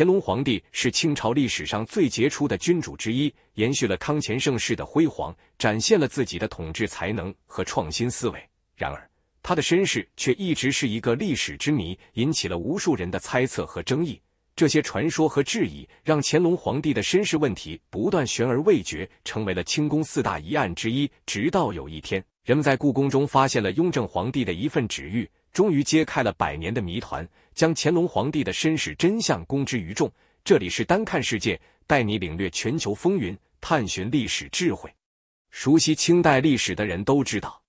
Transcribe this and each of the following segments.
乾隆皇帝是清朝历史上最杰出的君主之一，延续了康乾盛世的辉煌，展现了自己的统治才能和创新思维。然而，他的身世却一直是一个历史之谜，引起了无数人的猜测和争议。这些传说和质疑，让乾隆皇帝的身世问题不断悬而未决，成为了清宫四大疑案之一。直到有一天，人们在故宫中发现了雍正皇帝的一份旨谕，终于揭开了百年的谜团。将乾隆皇帝的身世真相公之于众。这里是单看世界，带你领略全球风云，探寻历史智慧。熟悉清代历史的人都知道，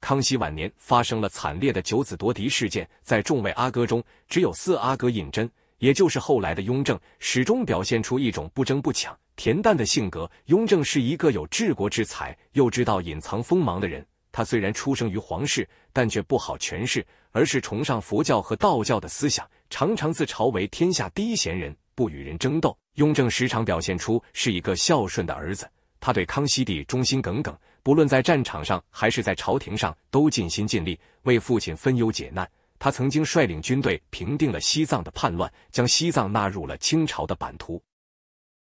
康熙晚年发生了惨烈的九子夺嫡事件。在众位阿哥中，只有四阿哥胤禛，也就是后来的雍正，始终表现出一种不争不抢、恬淡的性格。雍正是一个有治国之才，又知道隐藏锋芒的人。他虽然出生于皇室，但却不好权势，而是崇尚佛教和道教的思想，常常自嘲为天下第一贤人，不与人争斗。雍正时常表现出是一个孝顺的儿子，他对康熙帝忠心耿耿，不论在战场上还是在朝廷上都尽心尽力，为父亲分忧解难。他曾经率领军队平定了西藏的叛乱，将西藏纳入了清朝的版图，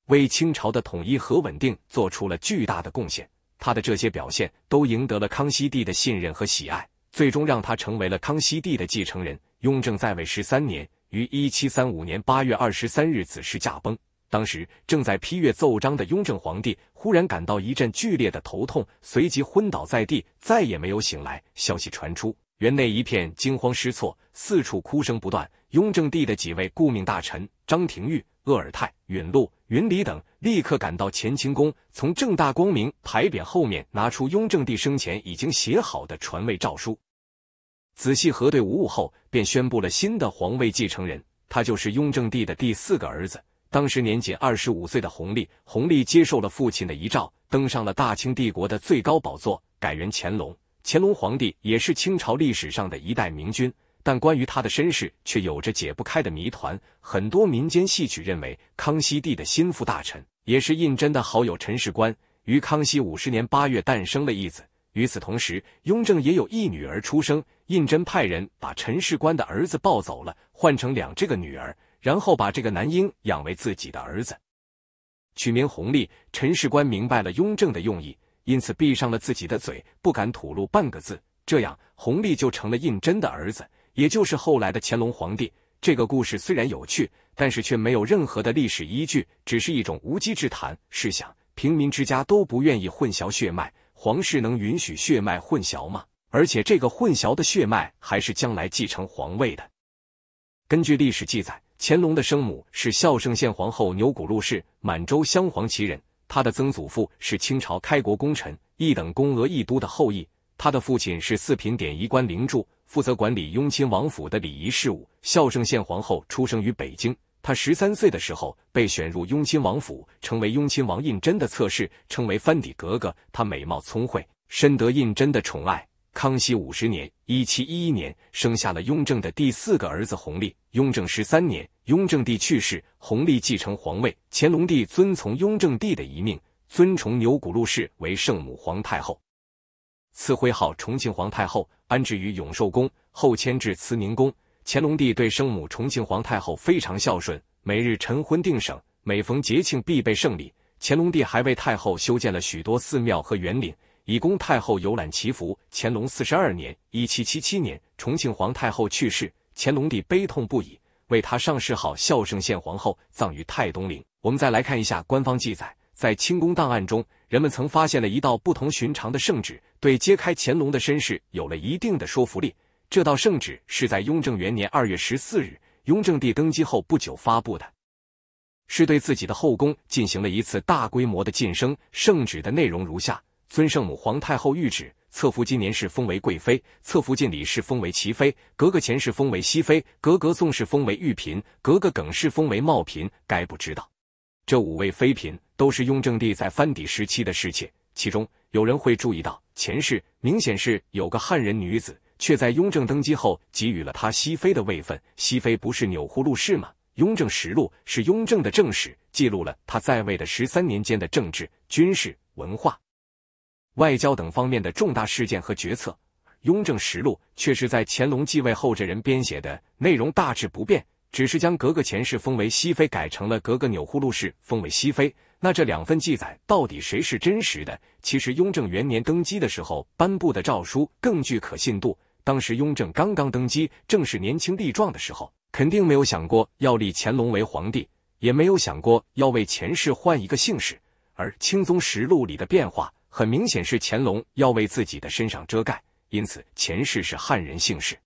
为清朝的统一和稳定做出了巨大的贡献。他的这些表现都赢得了康熙帝的信任和喜爱，最终让他成为了康熙帝的继承人。雍正在位十三年，于一七三五年八月二十三日子时驾崩。当时正在批阅奏章的雍正皇帝忽然感到一阵剧烈的头痛，随即昏倒在地，再也没有醒来。消息传出，园内一片惊慌失措，四处哭声不断。雍正帝的几位顾命大臣张廷玉、鄂尔泰、允禄、允礼等，立刻赶到乾清宫，从正大光明牌匾后面拿出雍正帝生前已经写好的传位诏书，仔细核对无误后，便宣布了新的皇位继承人，他就是雍正帝的第四个儿子，当时年仅二十五岁的弘历。弘历接受了父亲的遗诏，登上了大清帝国的最高宝座，改元乾隆。乾隆皇帝也是清朝历史上的一代明君。但关于他的身世却有着解不开的谜团。很多民间戏曲认为，康熙帝的心腹大臣也是胤禛的好友陈世官于康熙五十年八月诞生了一子。与此同时，雍正也有一女儿出生。胤禛派人把陈世官的儿子抱走了，换成两这个女儿，然后把这个男婴养为自己的儿子，取名弘历。陈世官明白了雍正的用意，因此闭上了自己的嘴，不敢吐露半个字。这样，弘历就成了胤禛的儿子。也就是后来的乾隆皇帝。这个故事虽然有趣，但是却没有任何的历史依据，只是一种无稽之谈。试想，平民之家都不愿意混淆血脉，皇室能允许血脉混淆吗？而且，这个混淆的血脉还是将来继承皇位的。根据历史记载，乾隆的生母是孝圣宪皇后牛钴禄氏，满洲镶黄旗人。他的曾祖父是清朝开国功臣一等公额一都的后裔。他的父亲是四品典仪官灵柱，负责管理雍亲王府的礼仪事务。孝圣宪皇后出生于北京，她十三岁的时候被选入雍亲王府，成为雍亲王胤禛的侧室，称为藩邸格格。她美貌聪慧，深得胤禛的宠爱。康熙五十年（一七一一年），生下了雍正的第四个儿子弘历。雍正十三年，雍正帝去世，弘历继承皇位。乾隆帝遵从雍正帝的遗命，尊崇钮钴禄氏为圣母皇太后。赐徽号“重庆皇太后”，安置于永寿宫，后迁至慈宁宫。乾隆帝对生母重庆皇太后非常孝顺，每日晨昏定省，每逢节庆必备圣礼。乾隆帝还为太后修建了许多寺庙和园林，以供太后游览祈福。乾隆四十二年（一七七七年），重庆皇太后去世，乾隆帝悲痛不已，为她上谥号“孝圣献皇后”，葬于太东陵。我们再来看一下官方记载，在清宫档案中，人们曾发现了一道不同寻常的圣旨。对揭开乾隆的身世有了一定的说服力。这道圣旨是在雍正元年二月十四日，雍正帝登基后不久发布的，是对自己的后宫进行了一次大规模的晋升。圣旨的内容如下：尊圣母皇太后谕旨，侧福金年是封为贵妃，侧福晋李氏封为齐妃，格格前世封为熹妃，格格宋氏封为玉嫔，格格耿氏封为茂嫔。该不知道，这五位妃嫔都是雍正帝在藩邸时期的侍妾，其中有人会注意到。前世明显是有个汉人女子，却在雍正登基后给予了她熹妃的位分。熹妃不是钮祜禄氏吗？《雍正实录》是雍正的正史，记录了他在位的十三年间的政治、军事、文化、外交等方面的重大事件和决策。《雍正实录》却是在乾隆继位后这人编写的，内容大致不变。只是将格格前世封为熹妃改成了格格钮祜禄氏封为熹妃，那这两份记载到底谁是真实的？其实雍正元年登基的时候颁布的诏书更具可信度。当时雍正刚刚登基，正是年轻力壮的时候，肯定没有想过要立乾隆为皇帝，也没有想过要为前世换一个姓氏。而《清宗实录》里的变化，很明显是乾隆要为自己的身上遮盖，因此前世是汉人姓氏。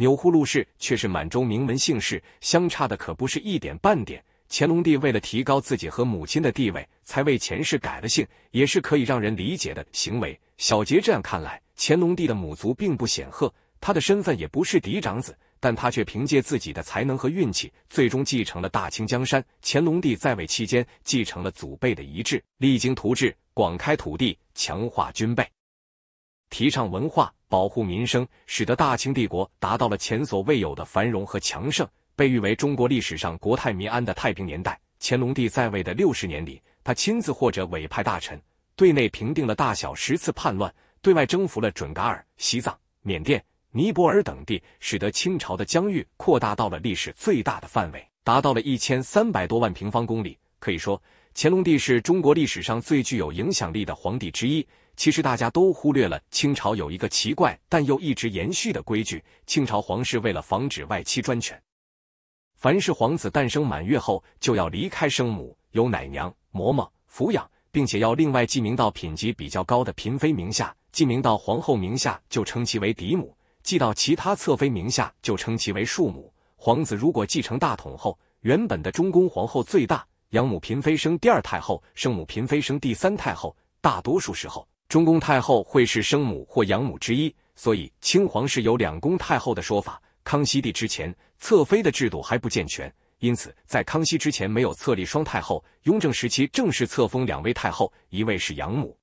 钮祜禄氏却是满洲名门姓氏，相差的可不是一点半点。乾隆帝为了提高自己和母亲的地位，才为前世改了姓，也是可以让人理解的行为。小杰这样看来，乾隆帝的母族并不显赫，他的身份也不是嫡长子，但他却凭借自己的才能和运气，最终继承了大清江山。乾隆帝在位期间，继承了祖辈的遗志，励精图治，广开土地，强化军备。提倡文化，保护民生，使得大清帝国达到了前所未有的繁荣和强盛，被誉为中国历史上国泰民安的太平年代。乾隆帝在位的六十年里，他亲自或者委派大臣，对内平定了大小十次叛乱，对外征服了准噶尔、西藏、缅甸、尼泊尔等地，使得清朝的疆域扩大到了历史最大的范围，达到了一千三百多万平方公里。可以说，乾隆帝是中国历史上最具有影响力的皇帝之一。其实大家都忽略了清朝有一个奇怪但又一直延续的规矩：清朝皇室为了防止外戚专权，凡是皇子诞生满月后就要离开生母，由奶娘嬷嬷抚养，并且要另外记名到品级比较高的嫔妃名下；记名到皇后名下就称其为嫡母，记到其他侧妃名下就称其为庶母。皇子如果继承大统后，原本的中宫皇后最大，养母嫔妃生第二太后，生母嫔妃生第三太后。大多数时候。中宫太后会是生母或养母之一，所以清皇室有两宫太后的说法。康熙帝之前，侧妃的制度还不健全，因此在康熙之前没有册立双太后。雍正时期正式册封两位太后，一位是养母，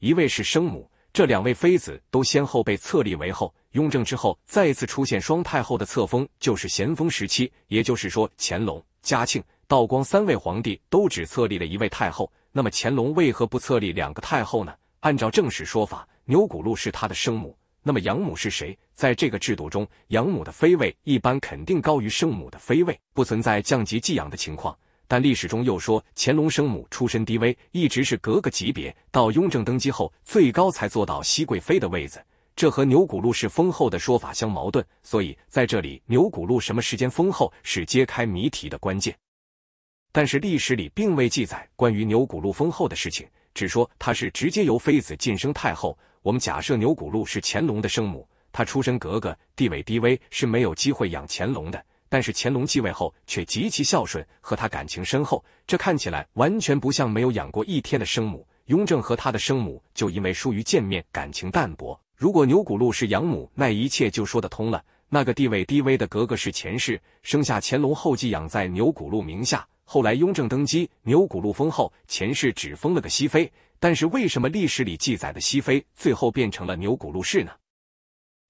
一位是生母。这两位妃子都先后被册立为后。雍正之后，再次出现双太后的册封就是咸丰时期，也就是说，乾隆、嘉庆、道光三位皇帝都只册立了一位太后。那么乾隆为何不册立两个太后呢？按照正史说法，牛骨禄是他的生母，那么养母是谁？在这个制度中，养母的妃位一般肯定高于生母的妃位，不存在降级寄养的情况。但历史中又说乾隆生母出身低微，一直是格格级别，到雍正登基后最高才做到熹贵妃的位子，这和牛骨禄是封后的说法相矛盾。所以在这里，牛骨禄什么时间封后是揭开谜题的关键。但是历史里并未记载关于牛骨禄封后的事情。只说她是直接由妃子晋升太后。我们假设牛骨禄是乾隆的生母，她出身格格，地位低微，是没有机会养乾隆的。但是乾隆继位后却极其孝顺，和她感情深厚，这看起来完全不像没有养过一天的生母。雍正和他的生母就因为疏于见面，感情淡薄。如果牛骨禄是养母，那一切就说得通了。那个地位低微的格格是前世生下乾隆后继养在牛骨禄名下。后来，雍正登基，牛骨禄封后，前世只封了个熹妃。但是，为什么历史里记载的熹妃最后变成了牛骨禄氏呢？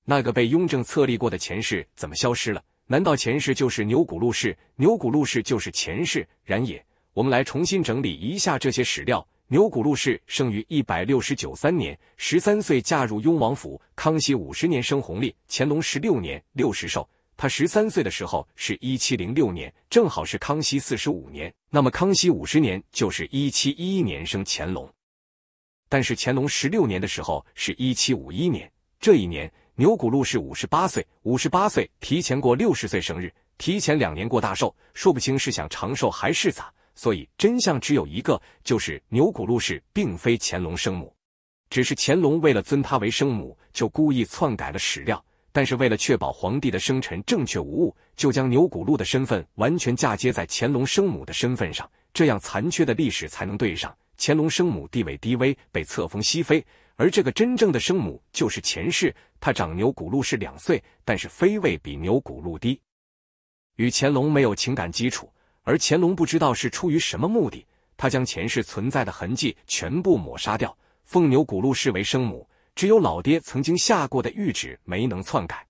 那个被雍正册立过的前世怎么消失了？难道前世就是牛骨禄氏？牛骨禄氏就是前世，然也。我们来重新整理一下这些史料。牛骨禄氏生于一百六十九三年，十三岁嫁入雍王府，康熙五十年生弘历，乾隆十六年六十寿。他十三岁的时候是一七零六年，正好是康熙四十五年。那么康熙五十年就是一七一一年生乾隆。但是乾隆十六年的时候是一七五一年，这一年牛谷禄是五十八岁，五十八岁提前过六十岁生日，提前两年过大寿，说不清是想长寿还是咋。所以真相只有一个，就是牛谷禄氏并非乾隆生母，只是乾隆为了尊她为生母，就故意篡改了史料。但是为了确保皇帝的生辰正确无误，就将牛骨禄的身份完全嫁接在乾隆生母的身份上，这样残缺的历史才能对上。乾隆生母地位低微，被册封熹妃，而这个真正的生母就是前世。她长牛骨禄是两岁，但是妃位比牛骨禄低，与乾隆没有情感基础。而乾隆不知道是出于什么目的，他将前世存在的痕迹全部抹杀掉，奉牛骨禄视为生母。只有老爹曾经下过的谕旨没能篡改。